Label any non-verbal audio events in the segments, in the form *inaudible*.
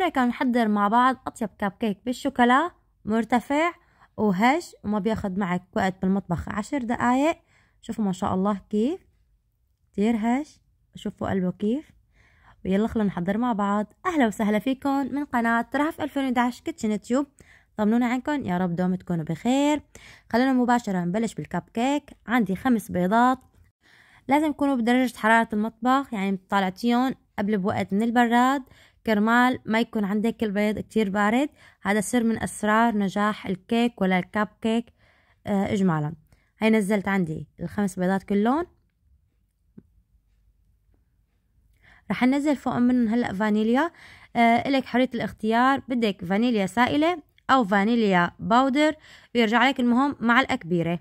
بسرعة كان محضر مع بعض أطيب كاب كيك بالشوكولا مرتفع وهش وما بياخد معك وقت بالمطبخ عشر دقايق شوفوا ما شاء الله كيف كتير هش شوفوا قلبه كيف ويلا خلونا نحضر مع بعض أهلا وسهلا فيكم من قناة رهف 2011 كيتشن يوتيوب طمنونا عنكم يا رب دوم تكونوا بخير خلونا مباشرة نبلش بالكب كيك عندي خمس بيضات لازم يكونوا بدرجة حرارة المطبخ يعني طالعتيهم قبل بوقت من البراد كرمال ما يكون عندك البيض كتير بارد هذا سر من أسرار نجاح الكيك ولا الكاب كيك آه، إجمالا هاي نزلت عندي الخمس بيضات كلهم رح ننزل فوق منهم هلأ فانيليا آه إلك حرية الاختيار بدك فانيليا سائلة أو فانيليا باودر بيرجع لك المهم معلقة كبيرة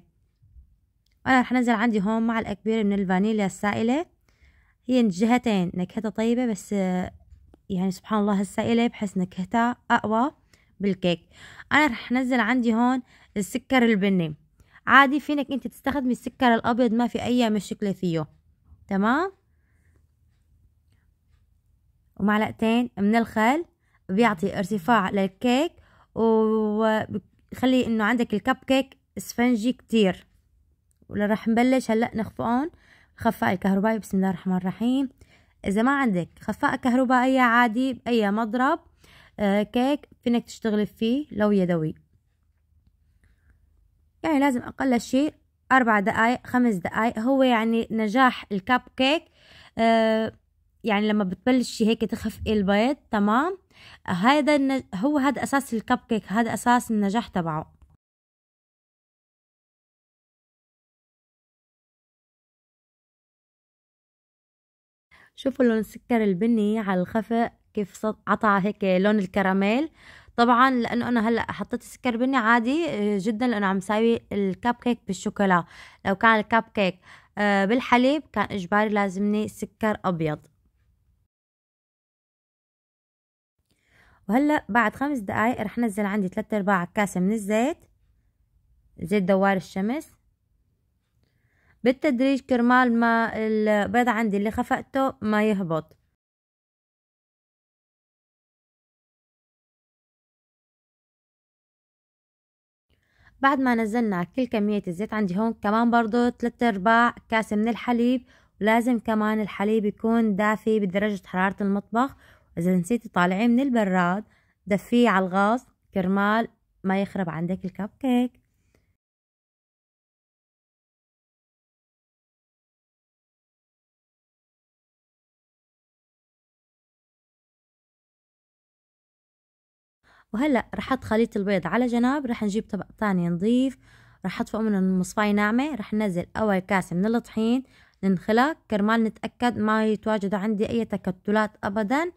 أنا رح ننزل عندي هون معلقة كبيرة من الفانيليا السائلة هي جهتين نكهتها طيبة بس آه يعني سبحان الله هسا إلي بحس نكهتها أقوى بالكيك أنا رح نزل عندي هون السكر البني عادي فينك أنت تستخدمي السكر الأبيض ما في أي مشكلة فيه تمام ومعلقتين من الخل بيعطي ارتفاع للكيك وبخلي انه عندك الكب كيك اسفنجي كتير ورح نبلش هلا نخفقهم خفاء الكهربائي بسم الله الرحمن الرحيم إذا ما عندك خفاء كهربائية عادي بأي مضرب آه، كيك فينك تشتغلي فيه لو يدوي يعني لازم أقل شيء أربع دقايق خمس دقايق هو يعني نجاح الكاب كيك آه، يعني لما بتبلشي هيك تخفقي البيض تمام هذا هو هذا أساس الكاب كيك هذا أساس النجاح تبعه شوفوا لون السكر البني على الخفق كيف عطى هيك لون الكراميل طبعا لانه انا هلا حطيت السكر بني عادي آه، جدا لانه عم ساوي الكب كيك بالشوكولا لو كان الكب كيك آه، بالحليب كان اجباري لازمني سكر ابيض وهلا بعد خمس دقائق رح نزل عندي ثلاثة ارباع كاسه من الزيت زيت دوار الشمس بالتدريج كرمال ما البيض عندي اللي خفقته ما يهبط بعد ما نزلنا كل كمية الزيت عندي هون كمان برضو تلات ارباع كاسة من الحليب ولازم كمان الحليب يكون دافي بدرجة حرارة المطبخ إذا نسيتي طالعيه من البراد دفيه على الغاز كرمال ما يخرب عندك الكب كيك وهلا رح احط خليط البيض على جنب رح نجيب طبق تاني نظيف رح احط فوق منه مصفاية ناعمة رح ننزل اول كاسة من الطحين ننخلها كرمال نتأكد ما يتواجد عندي اي تكتلات ابدا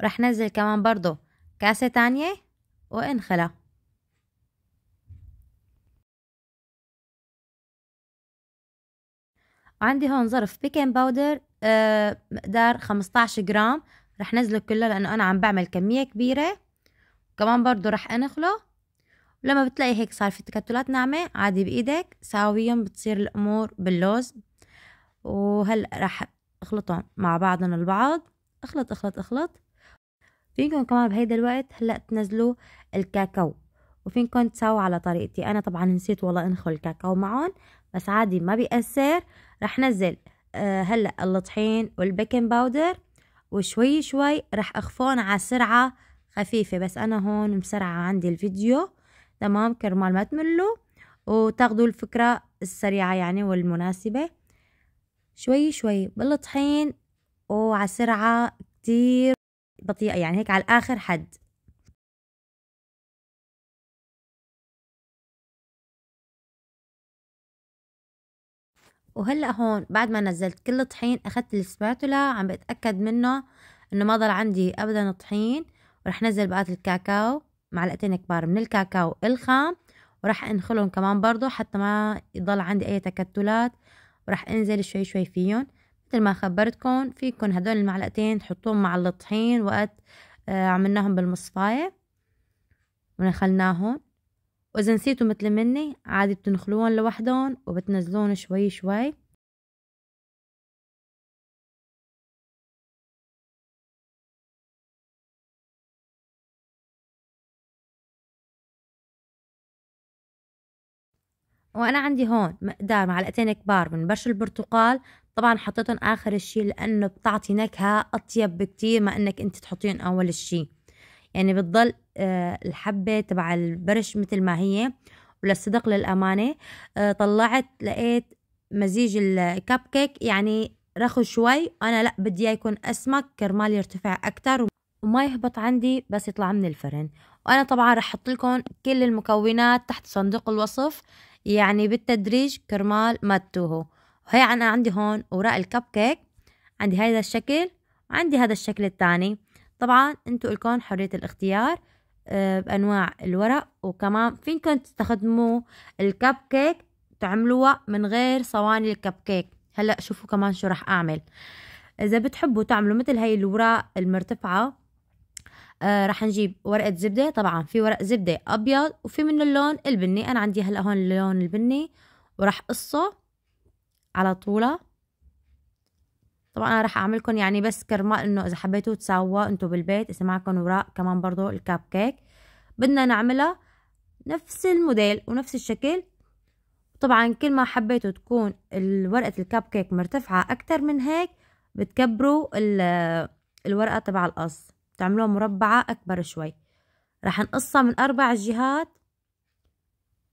رح ننزل كمان برضو كاسة تانية وانخلها عندي هون ظرف بيكنج باودر آه، مقدار 15 جرام رح نزله كله لانه انا عم بعمل كميه كبيره كمان برضو رح انخله ولما بتلاقي هيك صار في تكتلات ناعمه عادي بايدك ساويهم بتصير الامور باللوز وهلا رح اخلطهم مع بعضهم البعض اخلط اخلط اخلط فينكم كمان بهيدا الوقت هلا تنزلوا الكاكاو وفينكم تساووا على طريقتي انا طبعا نسيت والله انخل الكاكاو معهم بس عادي ما بيأثر رح نزل آه، هلا الطحين والبيكنج باودر وشوي شوي رح أخفون على سرعة خفيفة بس أنا هون مسرعة عندي الفيديو تمام كرمال ما تملوا وتاخدوا الفكرة السريعة يعني والمناسبة شوي شوي بالطحين وعلى سرعة كتير بطيئة يعني هيك على الآخر حد وهلا هون بعد ما نزلت كل الطحين اخذت السباتولا عم بتاكد منه انه ما ضل عندي ابدا طحين ورح نزل بقات الكاكاو معلقتين كبار من الكاكاو الخام وراح انخلهم كمان برضو حتى ما يضل عندي اي تكتلات وراح انزل شوي شوي فيهم مثل ما خبرتكم فيكم هدول المعلقتين تحطوهم مع الطحين وقت آه، عملناهم بالمصفاية ونخلناهم وإذا نسيتوا مثل مني عادي بتنخلوهم لوحدهم وبتنزلون شوي شوي وانا عندي هون مقدار معلقتين كبار من برش البرتقال طبعا حطيتهم اخر الشي لانه بتعطي نكهه اطيب بكتير ما انك انت تحطيهم اول الشي يعني بتضل آه، الحبة تبع البرش مثل ما هي وللصدق للأمانة آه، طلعت لقيت مزيج الكب كيك يعني رخو شوي أنا لا بدي يكون أسمك كرمال يرتفع أكتر وما يهبط عندي بس يطلع من الفرن وأنا طبعا رح أحط لكم كل المكونات تحت صندوق الوصف يعني بالتدريج كرمال ما تتوهوا وهي أنا عندي هون وراء الكب كيك عندي هذا الشكل وعندي هذا الشكل الثاني طبعا انتو الكون حرية الاختيار آه، بأنواع الورق وكمان فينكم تستخدموا الكب كيك تعملوها من غير صواني الكب كيك هلأ شوفوا كمان شو رح أعمل إذا بتحبوا تعملوا مثل هاي الوراق المرتفعة آه رح نجيب ورقة زبدة طبعا في ورق زبدة أبيض وفي منه اللون البني أنا عندي هلأ هون اللون البني وراح قصه على طوله طبعا انا راح لكم يعني بس كرمال انه اذا حبيتوا تساووا انتم بالبيت اذا معكم وراق كمان برضو الكاب كيك بدنا نعملها نفس الموديل ونفس الشكل طبعا كل ما حبيتوا تكون ورقة الكاب كيك مرتفعة اكتر من هيك بتكبروا *hesitation* الورقة تبع القص بتعملوها مربعة اكبر شوي راح نقصها من اربع جهات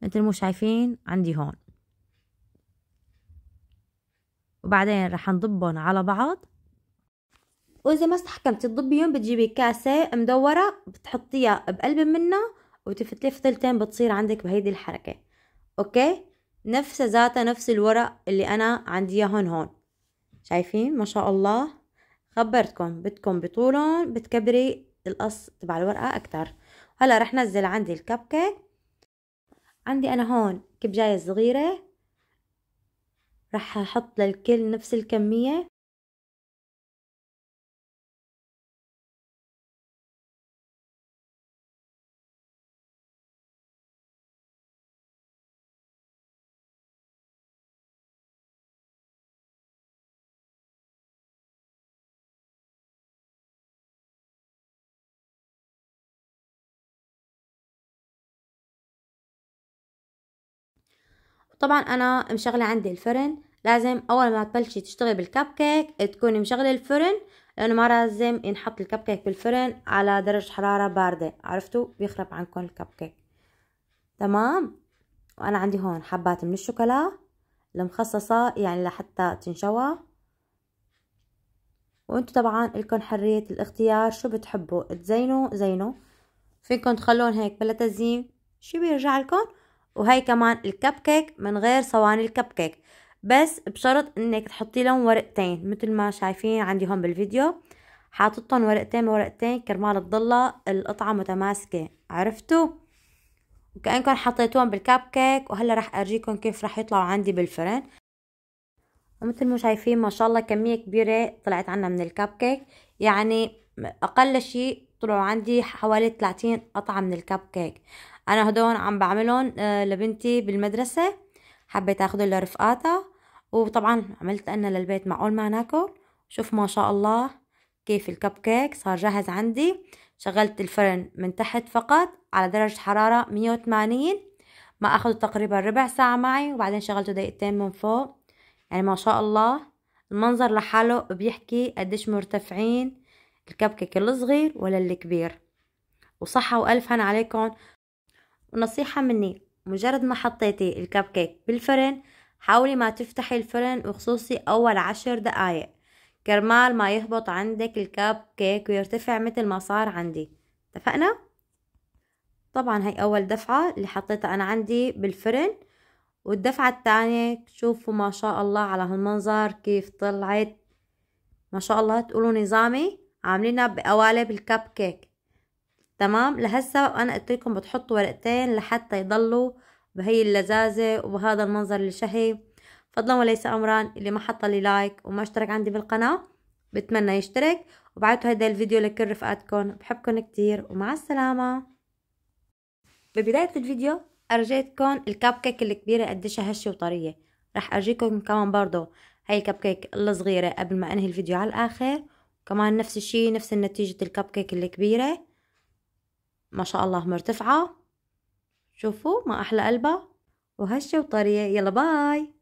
مثل مو شايفين عندي هون وبعدين رح نضبهم على بعض وإذا ما استحكمتي تضبيهم بتجيبي كاسة مدورة بتحطيها بقلب منها وتفتلي فتلتين بتصير عندك بهيدي الحركة أوكي نفس ذاتها نفس الورق اللي أنا عندي هون هون شايفين ما شاء الله خبرتكم بدكم بطولهم بتكبري القص تبع الورقة أكتر هلا رح نزل عندي الكب كيك عندي أنا هون كبجاية صغيرة راح احط للكل نفس الكمية طبعا انا مشغله عندي الفرن لازم اول ما تبلشي تشتغلي بالكب كيك تكوني مشغله الفرن لانه ما لازم ينحط الكب كيك بالفرن على درجه حراره بارده عرفتوا بيخرب عنكم الكب كيك تمام وانا عندي هون حبات من الشوكولا المخصصه يعني لحتى تنشوى وانتو طبعا الكم حريه الاختيار شو بتحبوا تزينوا زينوا فيكم تخلون هيك بلا تزيين شو بيرجع لكم وهي كمان الكب كيك من غير صواني الكب كيك بس بشرط انك تحطي لهم ورقتين مثل ما شايفين عندي هون بالفيديو حاططهم ورقتين بورقتين كرمال تضلها القطعة متماسكة عرفتوا؟ وكأنكم حطيتوهم بالكب كيك وهلا رح ارجيكم كيف رح يطلعوا عندي بالفرن ومثل ما شايفين ما شاء الله كمية كبيرة طلعت عنا من الكب كيك يعني اقل شيء طلعوا عندي حوالي 30 قطعة من الكب كيك انا هدول عم بعملهم آه، لبنتي بالمدرسة حبيت اخذهم لرفقاتها وطبعا عملت انا للبيت معقول ما ناكل شوف ما شاء الله كيف الكب كيك صار جاهز عندي شغلت الفرن من تحت فقط على درجة حرارة 180 ما أخذوا تقريبا ربع ساعة معي وبعدين شغلته دقيقتين من فوق يعني ما شاء الله المنظر لحاله بيحكي قديش مرتفعين الكب كيك الصغير ولا الكبير وصحة وألف هنا عليكم ونصيحة مني مجرد ما حطيتي الكب كيك بالفرن حاولي ما تفتحي الفرن وخصوصي أول عشر دقايق كرمال ما يهبط عندك الكب كيك ويرتفع مثل ما صار عندي اتفقنا؟ طبعا هي أول دفعة اللي حطيتها أنا عندي بالفرن والدفعة الثانية شوفوا ما شاء الله على هالمنظر كيف طلعت ما شاء الله تقولوا نظامي عاملينها بقوالب الكب كيك تمام لهالسبب انا قلت لكم بتحطوا ورقتين لحتى يضلوا بهي اللذاذة وبهذا المنظر الشهي فضلا وليس امرا اللي ما حط لي لايك وما اشترك عندي بالقناة بتمنى يشترك وبعتوا هيدا الفيديو لكل رفقاتكم بحبكم كتير ومع السلامة ببداية الفيديو أرجيتكم الكب كيك الكبيرة قديش هشة وطرية رح أرجيكم كمان برضو هاي الكب كيك الصغيرة قبل ما أنهي الفيديو على الآخر كمان نفس الشي نفس النتيجه الكب كيك الكبيرة ما شاء الله مرتفعة شوفوا ما أحلى قلبها وهشه وطريه يلا باي